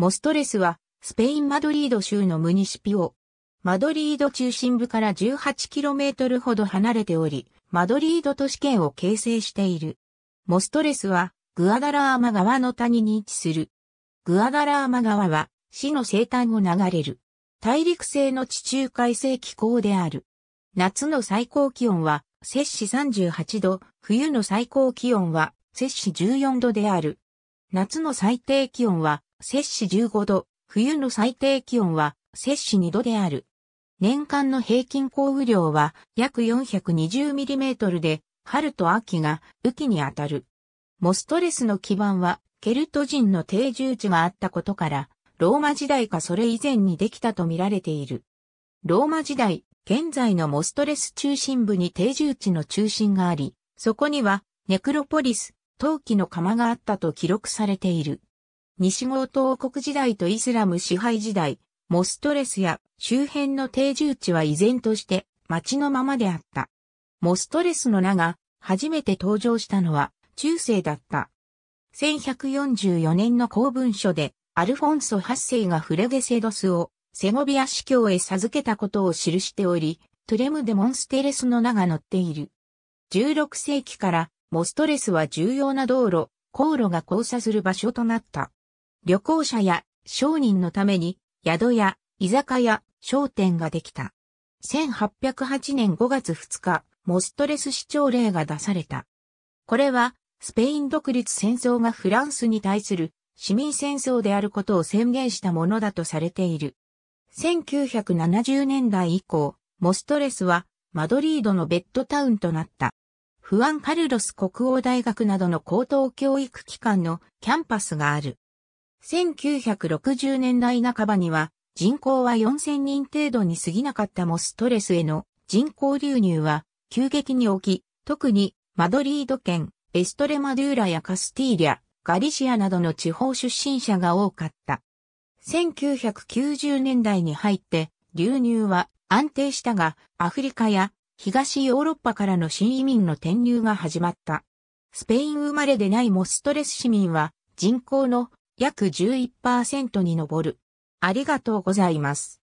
モストレスは、スペイン・マドリード州のムニシピオ。マドリード中心部から 18km ほど離れており、マドリード都市圏を形成している。モストレスは、グアダラーマ川の谷に位置する。グアダラーマ川は、市の西端を流れる。大陸性の地中海性気候である。夏の最高気温は、摂氏38度、冬の最高気温は、摂氏14度である。夏の最低気温は、摂氏15度、冬の最低気温は摂氏2度である。年間の平均降雨量は約 420mm で、春と秋が雨季にあたる。モストレスの基盤はケルト人の定住地があったことから、ローマ時代かそれ以前にできたと見られている。ローマ時代、現在のモストレス中心部に定住地の中心があり、そこにはネクロポリス、陶器の窯があったと記録されている。西郷東国時代とイスラム支配時代、モストレスや周辺の定住地は依然として町のままであった。モストレスの名が初めて登場したのは中世だった。1144年の公文書でアルフォンソ8世がフレゲセドスをセゴビア司教へ授けたことを記しており、トレムデモンステレスの名が載っている。16世紀からモストレスは重要な道路、航路が交差する場所となった。旅行者や商人のために宿や居酒屋、商店ができた。1808年5月2日、モストレス市長令が出された。これは、スペイン独立戦争がフランスに対する市民戦争であることを宣言したものだとされている。1970年代以降、モストレスはマドリードのベッドタウンとなった。フアン・カルロス国王大学などの高等教育機関のキャンパスがある。1960年代半ばには人口は4000人程度に過ぎなかったモストレスへの人口流入は急激に起き、特にマドリード県、エストレマドゥーラやカスティーリャ、ガリシアなどの地方出身者が多かった。1990年代に入って流入は安定したがアフリカや東ヨーロッパからの新移民の転入が始まった。スペイン生まれでないモストレス市民は人口の約11%に上る。ありがとうございます。